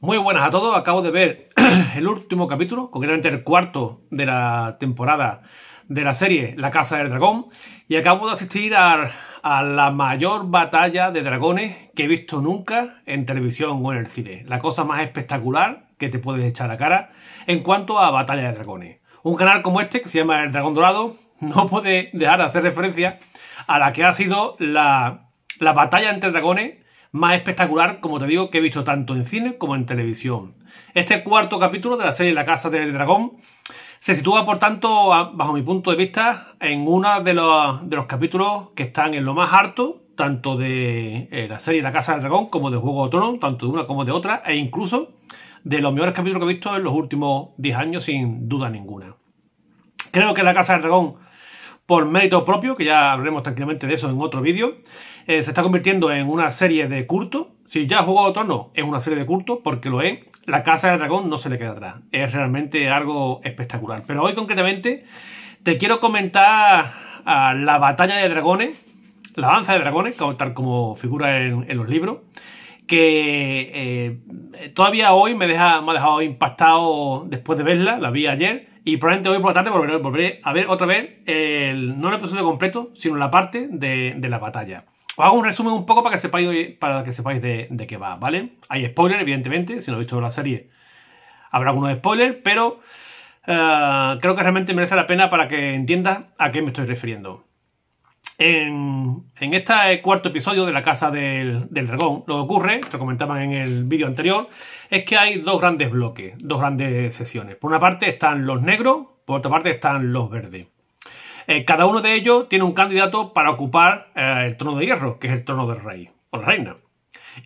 Muy buenas a todos, acabo de ver el último capítulo, concretamente el cuarto de la temporada de la serie La Casa del Dragón y acabo de asistir a, la mayor batalla de dragones que he visto nunca en televisión o en el cine. La cosa más espectacular que te puedes echar a cara en cuanto a batalla de dragones. Un canal como este, que se llama El Dragón Dorado, no puede dejar de hacer referencia a la que ha sido la, la batalla entre dragones más espectacular, como te digo, que he visto tanto en cine como en televisión. Este cuarto capítulo de la serie La Casa del Dragón se sitúa, por tanto, bajo mi punto de vista, en uno de los, capítulos que están en lo más harto, tanto de eh, la serie La Casa del Dragón como de Juego de Tronos, tanto de una como de otra, e incluso de los mejores capítulos que he visto en los últimos 10 años, sin duda ninguna. Creo que La Casa del Dragón, por mérito propio, que ya hablaremos tranquilamente de eso en otro vídeo, eh, se está convirtiendo en una serie de culto. Si ya has jugado no. es una serie de culto, porque lo es. La Casa de Dragón no se le queda atrás. Es realmente algo espectacular. Pero hoy concretamente te quiero comentar ah, la batalla de dragones, la danza de dragones, estar como figura en, los libros, que eh, todavía hoy me, ha dejado impactado después de verla, la vi ayer, y probablemente hoy por la tarde volveré, a ver otra vez, no el episodio completo, sino la parte de la batalla. Os hago un resumen un poco para que sepáis, para que sepáis de, qué va, ¿vale? Hay spoilers, evidentemente, si no habéis visto la serie habrá algunos spoilers, pero eh, creo que realmente merece la pena para que entiendas a qué me estoy refiriendo. En, este cuarto episodio de La Casa del, Dragón, lo que ocurre, te comentaba en el vídeo anterior, es que hay dos grandes bloques, dos grandes sesiones. Por una parte están los negros, por otra parte están los verdes. Eh, cada uno de ellos tiene un candidato para ocupar eh, el trono de hierro, que es el trono del rey o la reina.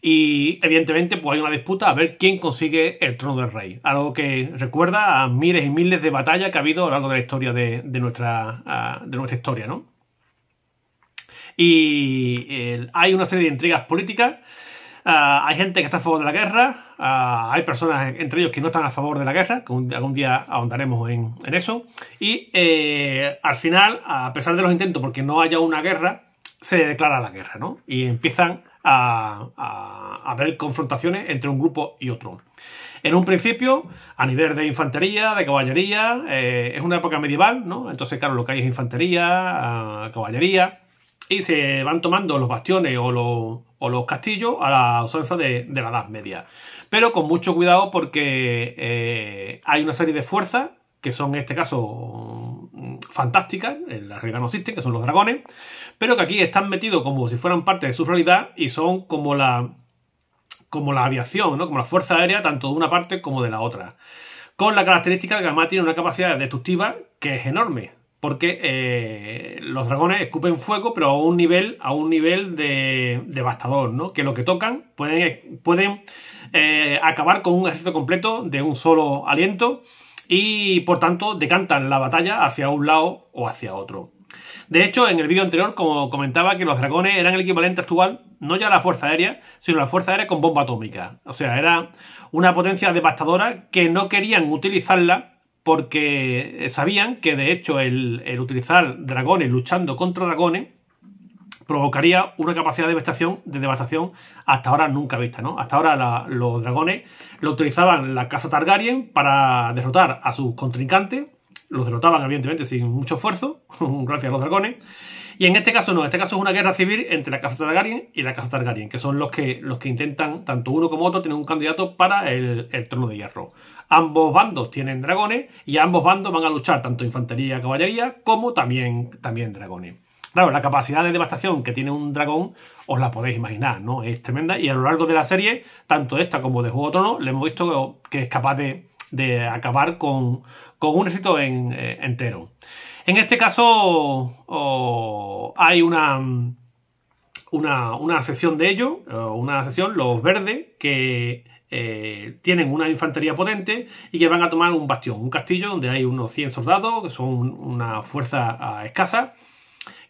Y evidentemente pues hay una disputa a ver quién consigue el trono del rey. Algo que recuerda a miles y miles de batallas que ha habido a lo largo de la historia de, nuestra, ah, de nuestra historia, ¿no? Y hay una serie de intrigas políticas Ah, hay gente que está a favor de la guerra, ah, hay personas entre ellos que no están a favor de la guerra, que algún día ahondaremos en, eso. Y eh, al final, a pesar de los intentos porque no haya una guerra, se declara la guerra, ¿no? Y empiezan a, haber confrontaciones entre un grupo y otro. En un principio, a nivel de infantería, de caballería, eh, es una época medieval, ¿no? Entonces, claro, lo que hay es infantería, ah, caballería, y se van tomando los bastiones o los, castillos a la ausencia de, la Edad Media. Pero con mucho cuidado porque eh, hay una serie de fuerzas que son en este caso fantásticas, en la realidad no existen, que son los dragones, pero que aquí están metidos como si fueran parte de su realidad y son como la, como la aviación, ¿no? como la fuerza aérea, tanto de una parte como de la otra. Con la característica de que además tiene una capacidad destructiva que es enorme porque eh, los dragones escupen fuego, pero a un nivel, a un nivel de, devastador, ¿no? Que lo que tocan pueden, pueden eh, acabar con un ejército completo de un solo aliento y, por tanto, decantan la batalla hacia un lado o hacia otro. De hecho, en el vídeo anterior, como comentaba, que los dragones eran el equivalente actual, no ya a la Fuerza Aérea, sino a la Fuerza Aérea con bomba atómica. O sea, era una potencia devastadora que no querían utilizarla porque eh, sabían que de hecho el, utilizar dragones luchando contra dragones provocaría una capacidad de devastación, de devastación hasta ahora nunca vista, Hasta ahora los dragones lo utilizaban la casa Targaryen para derrotar a sus contrincantes, los derrotaban evidentemente sin mucho esfuerzo, gracias a los dragones, y en este caso no, en este caso es una guerra civil entre la Casa Targaryen y la Casa Targaryen, que son los que, los que intentan, tanto uno como otro, tener un candidato para el, trono de hierro. Ambos bandos tienen dragones y ambos bandos van a luchar tanto infantería, caballería, como también, también dragones. Claro, la capacidad de devastación que tiene un dragón os la podéis imaginar, ¿no? Es tremenda y a lo largo de la serie, tanto esta como de Juego de Tronos, le hemos visto que es capaz de de acabar con, un éxito eh, entero. En este caso hay una, una, sección de ellos, una sección, los verdes, que eh, tienen una infantería potente y que van a tomar un bastión, un castillo donde hay unos 100 soldados, que son una fuerza ah, escasa,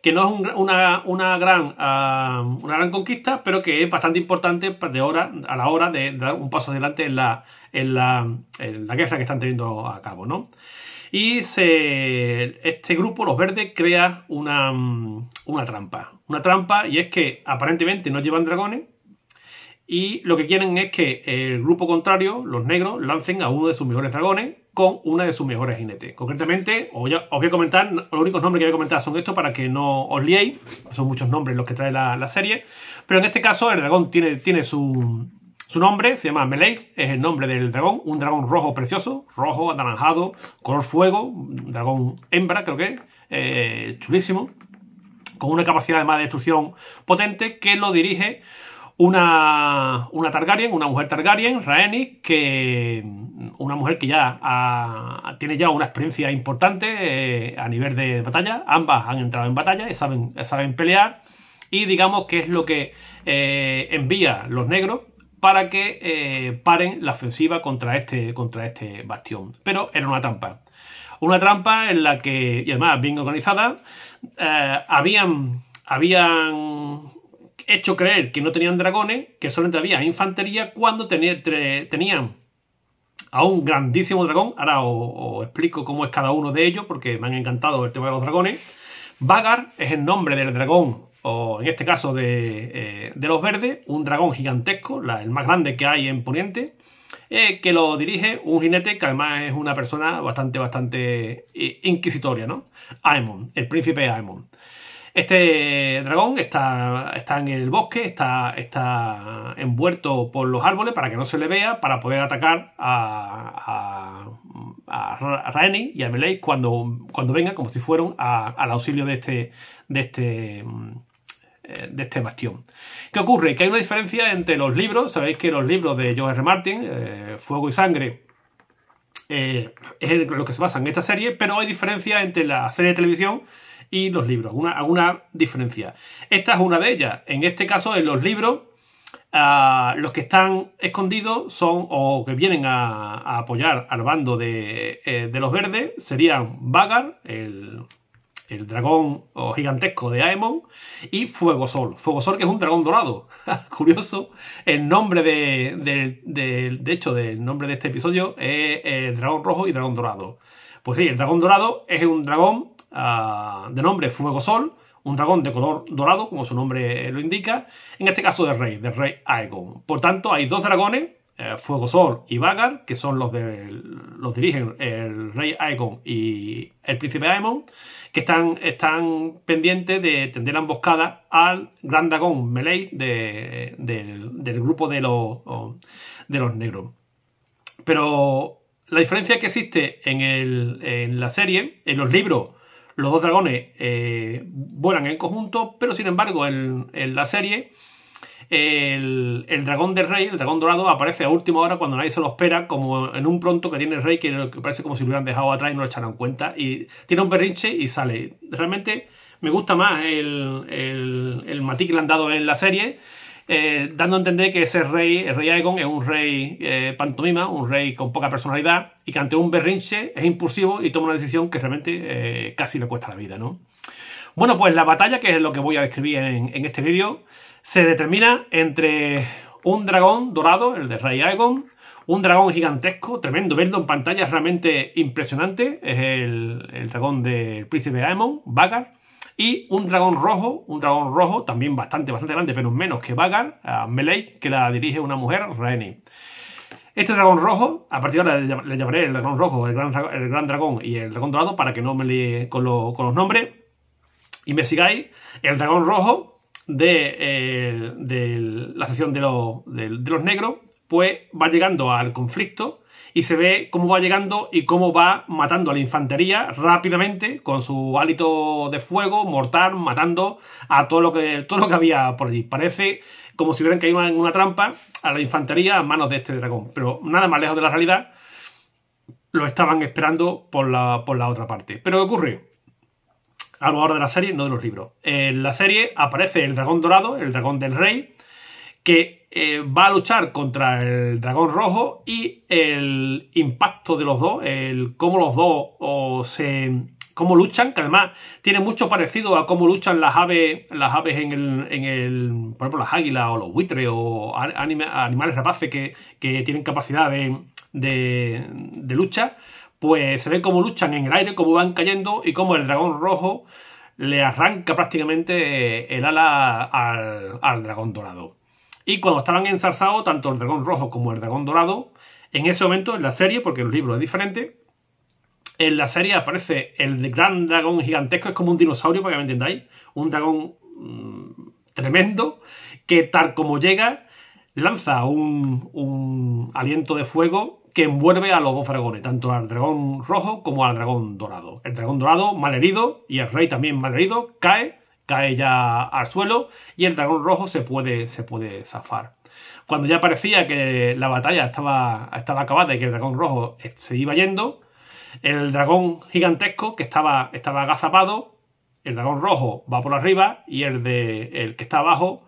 que no es una, gran, ah, una gran conquista, pero que es bastante importante de a la hora de dar un paso adelante en la, en la, guerra que están teniendo a cabo, ¿no? Y se, este grupo, los verdes, crea una, mm, una trampa. Una trampa y es que aparentemente no llevan dragones, y lo que quieren es que el grupo contrario, los negros, lancen a uno de sus mejores dragones con una de sus mejores jinetes. Concretamente, os voy, a, comentar, los únicos nombres que voy a comentar son estos para que no os liéis, son muchos nombres los que trae la, serie, pero en este caso el dragón tiene, tiene su, su nombre, se llama Meleis, es el nombre del dragón, un dragón rojo precioso, rojo, anaranjado, color fuego, dragón hembra creo que eh, chulísimo, con una capacidad además de destrucción potente que lo dirige una, una Targaryen, una mujer Targaryen, Rhaenys, que una mujer que ya tiene ya una experiencia importante eh, a nivel de batalla. Ambas han entrado en batalla y saben, saben pelear. Y digamos que es lo que eh, envía los negros para que eh, paren la ofensiva contra este, contra este bastión. Pero era una trampa. Una trampa en la que, y además bien organizada, habían, habían hecho creer que no tenían dragones, que solamente había infantería cuando tenían a un grandísimo dragón. Ahora os, explico cómo es cada uno de ellos, porque me han encantado el tema de los dragones. Vagar es el nombre del dragón, o en este caso de, eh, los verdes, un dragón gigantesco, el más grande que hay en Poniente, eh, que lo dirige un jinete que además es una persona bastante, bastante eh, inquisitoria, ¿no? Aemon, el príncipe Aemon. Este dragón está, en el bosque, está, está, envuelto por los árboles para que no se le vea, para poder atacar a, a, a y a Melee cuando, cuando vengan, como si fueran a, al auxilio de este, de este mm, de este bastión. ¿Qué ocurre? Que hay una diferencia entre los libros. Sabéis que los libros de George R. Martin, eh, Fuego y Sangre, eh, es lo que se basa en esta serie, pero hay diferencia entre la serie de televisión y los libros. Una, alguna diferencia. Esta es una de ellas. En este caso, en los libros, ah, los que están escondidos son o que vienen a, apoyar al bando de, eh, de, los verdes serían Vagar, el, dragón o gigantesco de Aemon, y Fuego Sol Fuego Sol que es un dragón dorado. Curioso, el nombre de, de, hecho, del nombre de este episodio es eh, dragón rojo y dragón dorado. Pues sí, el dragón dorado es un dragón Ah, de nombre Fuego Sol, un dragón de color dorado, como su nombre lo indica, en este caso de rey, del rey Aegon. Por tanto, hay dos dragones, eh, Fuego Sol y Vagar, que son los de, los dirigen el rey Aegon y el príncipe Aemon, que están, están pendientes de tender la emboscada al gran dragón Melee del, grupo de los, de los negros. Pero la diferencia que existe en la serie, en los libros, los dos dragones eh, vuelan en conjunto, pero sin embargo en, la serie el, dragón del rey, el dragón dorado, aparece a última hora cuando nadie se lo espera, como en un pronto que tiene el rey que, parece como si lo hubieran dejado atrás y no lo echaran cuenta. Y tiene un berrinche y sale. Realmente me gusta más el, el, el matiz que le han dado en la serie eh, dando a entender que ese rey, el rey Aegon, es un rey eh, pantomima, un rey con poca personalidad y que ante un berrinche es impulsivo y toma una decisión que realmente eh, casi le cuesta la vida, ¿no? Bueno, pues la batalla, que es lo que voy a describir en, este vídeo, se determina entre un dragón dorado, el de Rey Aegon, un dragón gigantesco, tremendo, verlo en pantalla, realmente impresionante, es el, dragón del príncipe Aemon, Vagar, y un dragón rojo, un dragón rojo también bastante, bastante grande, pero menos que vagan a Melee, que la dirige una mujer, Rhaenys. Este dragón rojo, a partir de ahora le llamaré el dragón rojo, el gran, dragón y el dragón dorado para que no me lee con, con los nombres. Y me sigáis. El dragón rojo de, eh, la sección de, de los negros, pues va llegando al conflicto y se ve cómo va llegando y cómo va matando a la infantería rápidamente con su hálito de fuego, mortal, matando a todo lo que, todo lo que había por allí. Parece como si hubieran caído en una trampa a la infantería a manos de este dragón, pero nada más lejos de la realidad lo estaban esperando por la, otra parte. Pero ¿qué ocurre? A lo largo de la serie, no de los libros. En la serie aparece el dragón dorado, el dragón del rey, que eh, va a luchar contra el dragón rojo y el impacto de los dos, el cómo los dos o se cómo luchan, que además tiene mucho parecido a cómo luchan las aves, las aves en el, en el por ejemplo, las águilas o los buitres o animales rapaces que, tienen capacidad de, lucha, pues se ve cómo luchan en el aire, cómo van cayendo y cómo el dragón rojo le arranca prácticamente el ala al dragón dorado. Y cuando estaban ensarzados, tanto el dragón rojo como el dragón dorado, en ese momento, en la serie, porque el libro es diferente, en la serie aparece el gran dragón gigantesco, es como un dinosaurio, para que me entendáis, un dragón mm, tremendo, que tal como llega, lanza un, un aliento de fuego que envuelve a los dos dragones, tanto al dragón rojo como al dragón dorado. El dragón dorado, malherido, y el rey también malherido, cae cae ya al suelo y el dragón rojo se puede, se puede zafar. Cuando ya parecía que la batalla estaba, estaba acabada y que el dragón rojo eh, se iba yendo, el dragón gigantesco que estaba, estaba agazapado, el dragón rojo va por arriba y el, de, el que está abajo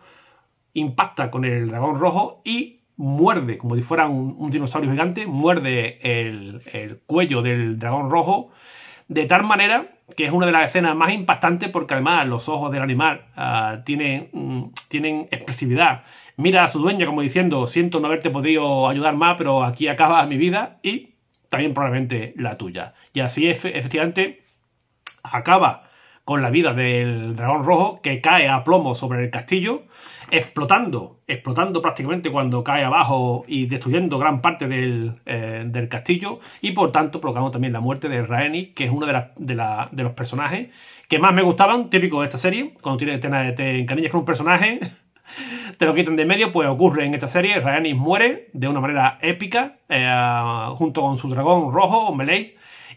impacta con el dragón rojo y muerde, como si fuera un, dinosaurio gigante, muerde el cuello del dragón rojo de tal manera que es una de las escenas más impactantes porque además los ojos del animal ah, tienen, mm, tienen expresividad. Mira a su dueña como diciendo, siento no haberte podido ayudar más, pero aquí acaba mi vida y también probablemente la tuya. Y así efectivamente acaba con la vida del dragón rojo que cae a plomo sobre el castillo, explotando, explotando prácticamente cuando cae abajo y destruyendo gran parte del, eh, castillo y por tanto provocando también la muerte de Raeni, que es uno de, los personajes que más me gustaban, típico de esta serie, cuando tienes te, te encariñas con un personaje, te lo quitan de medio, pues ocurre en esta serie, Raeni muere de una manera épica eh, junto con su dragón rojo, Meleis,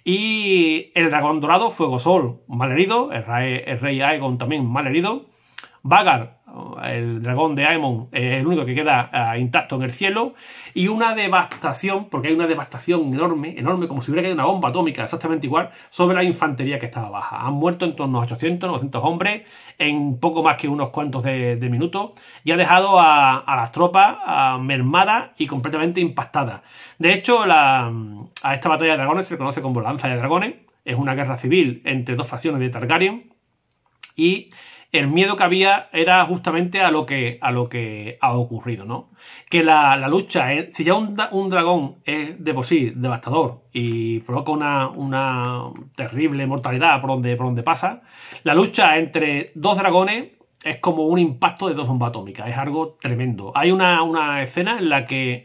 y el dragón dorado, Fuego Sol, mal herido. El rey, Aegon también mal herido. Vagar, el dragón de Aemon, el único que queda ah, intacto en el cielo, y una devastación, porque hay una devastación enorme, enorme, como si hubiera caído una bomba atómica, exactamente igual, sobre la infantería que estaba baja. Han muerto en torno a 800, 900 hombres en poco más que unos cuantos de, minutos, y ha dejado a, las tropas ah, mermadas y completamente impactadas. De hecho, a esta batalla de dragones se le conoce como Lanza de Dragones, es una guerra civil entre dos facciones de Targaryen, y el miedo que había era justamente a lo que, a lo que ha ocurrido, ¿no? Que la, la lucha, eh, si ya un, dragón es de por sí devastador y provoca una, una terrible mortalidad por donde, donde pasa, la lucha entre dos dragones es como un impacto de dos bombas atómicas, es algo tremendo. Hay una, una escena en la que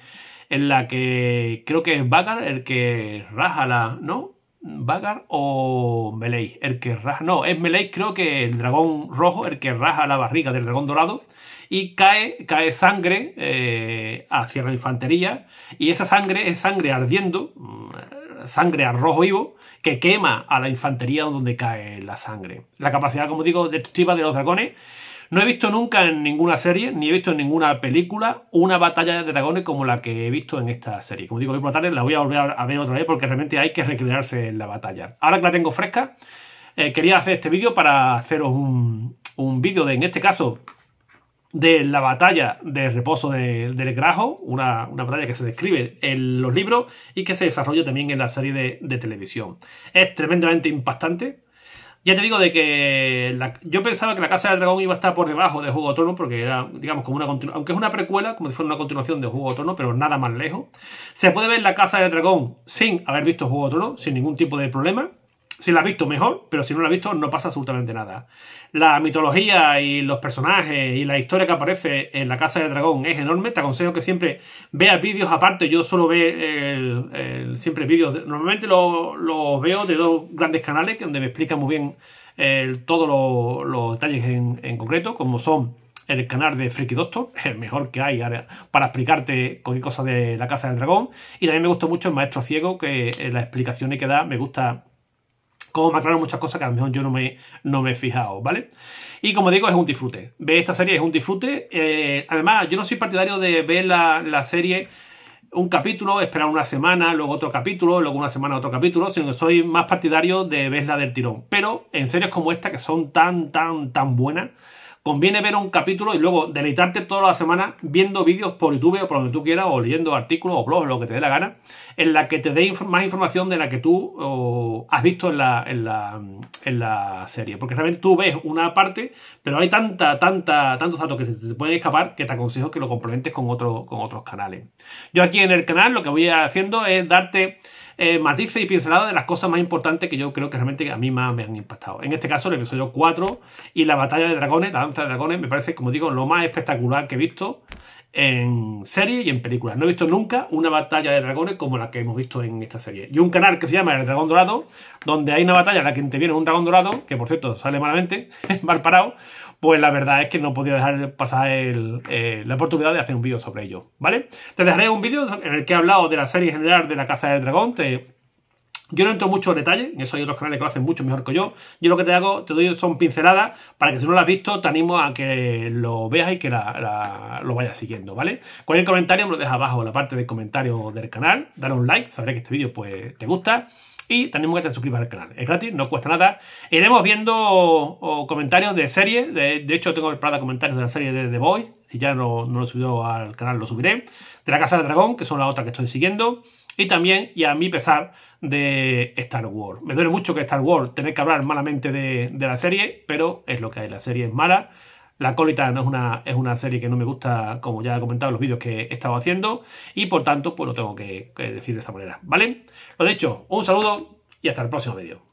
en la que creo que es Bagar el que raja la, ¿no? Vagar o Melee, el que raja... No, es Melee creo que el dragón rojo, el que raja la barriga del dragón dorado y cae, cae sangre eh, hacia la infantería y esa sangre es sangre ardiendo, mm, sangre a rojo vivo, que quema a la infantería donde cae la sangre. La capacidad, como digo, destructiva de los dragones no he visto nunca en ninguna serie, ni he visto en ninguna película, una batalla de dragones como la que he visto en esta serie. Como digo, hoy por la tarde la voy a volver a ver otra vez porque realmente hay que recrearse en la batalla. Ahora que la tengo fresca, eh, quería hacer este vídeo para haceros un, vídeo de, en este caso, de la batalla de reposo del Grajo, una, batalla que se describe en los libros y que se desarrolla también en la serie de televisión. Es tremendamente impactante, ya te digo de que yo pensaba que la Casa del Dragón iba a estar por debajo de Juego de Tronos porque era, digamos, como una aunque es una precuela, como si fuera una continuación de Juego de Tronos, pero nada más lejos. Se puede ver la Casa del Dragón sin haber visto Juego de Tronos, sin ningún tipo de problema. Si la has visto, mejor, pero si no la has visto, no pasa absolutamente nada. La mitología y los personajes y la historia que aparece en la Casa del Dragón es enorme. Te aconsejo que siempre veas vídeos aparte. Yo solo veo siempre vídeos. Normalmente los veo de dos grandes canales donde me explican muy bien todos los, detalles en, concreto, como son el canal de Freaky Doctor, el mejor que hay ahora para explicarte cualquier cosa de la Casa del Dragón. Y también me gusta mucho el Maestro Ciego, que eh, las explicaciones que da me gusta como me muchas cosas que a lo mejor yo no me, no me he fijado, ¿vale? Y como digo, es un disfrute. Ve esta serie es un disfrute. Eh, además, yo no soy partidario de ver la, la serie un capítulo, esperar una semana, luego otro capítulo, luego una semana otro capítulo, sino que soy más partidario de verla del tirón. Pero en series como esta, que son tan, tan, tan buenas, conviene ver un capítulo y luego deleitarte toda la semana viendo vídeos por YouTube o por donde tú quieras, o leyendo artículos o blogs, lo que te dé la gana, en la que te dé más información de la que tú has visto en la, en, la, serie. Porque realmente tú ves una parte, pero hay tanta, tanta, tantos datos que se te pueden escapar que te aconsejo que lo complementes con, con otros canales. Yo aquí en el canal lo que voy haciendo es darte eh, matices y pinceladas de las cosas más importantes que yo creo que realmente a mí más me han impactado. En este caso, el episodio 4 y la batalla de dragones, la danza de dragones, me parece, como digo, lo más espectacular que he visto en serie y en películas. No he visto nunca una batalla de dragones como la que hemos visto en esta serie. Y un canal que se llama El Dragón Dorado, donde hay una batalla en la que viene un dragón dorado, que por cierto sale malamente, mal parado, pues la verdad es que no podía dejar pasar eh, la oportunidad de hacer un vídeo sobre ello, ¿vale? Te dejaré un vídeo en el que he hablado de la serie general de la Casa del Dragón, te yo no entro mucho en detalle, en eso hay otros canales que lo hacen mucho mejor que yo. Yo lo que te hago, te doy son pinceladas para que si no lo has visto, te animo a que lo veas y que lo vayas siguiendo, ¿vale? Cualquier comentario me lo dejas abajo en la parte de comentarios del canal, dale un like, sabré que este vídeo pues te gusta. Y también que te suscribas al canal. Es gratis, no cuesta nada. Iremos viendo comentarios de series. De, hecho, tengo preparada comentarios de la serie de The Voice. Si ya no, no lo he subido al canal, lo subiré. De la Casa del Dragón, que son las otras que estoy siguiendo y también, y a mi pesar, de Star Wars. Me duele mucho que Star Wars tener que hablar malamente de, la serie, pero es lo que hay, la serie es mala. La Colita no es una, es una serie que no me gusta, como ya he comentado en los vídeos que he estado haciendo, y por tanto, pues lo tengo que, decir de esta manera, ¿vale? Lo dicho, un saludo y hasta el próximo vídeo.